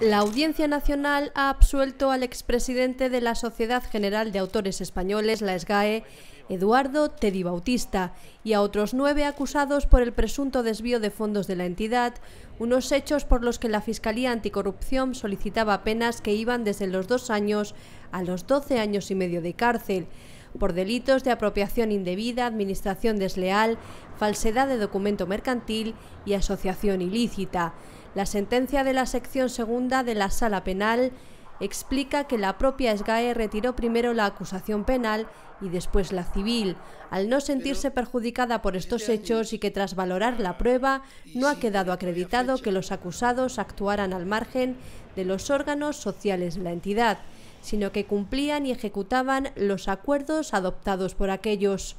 La Audiencia Nacional ha absuelto al expresidente de la Sociedad General de Autores Españoles, la SGAE, Eduardo Teddy Bautista, y a otros nueve acusados por el presunto desvío de fondos de la entidad, unos hechos por los que la Fiscalía Anticorrupción solicitaba penas que iban desde los dos años a los doce años y medio de cárcel por delitos de apropiación indebida, administración desleal, falsedad de documento mercantil y asociación ilícita. La sentencia de la sección segunda de la Sala Penal explica que la propia SGAE retiró primero la acusación penal y después la civil, al no sentirse perjudicada por estos este hechos y que tras valorar la prueba no ha quedado acreditado que los acusados actuaran al margen de los órganos sociales de la entidad sino que cumplían y ejecutaban los acuerdos adoptados por aquellos.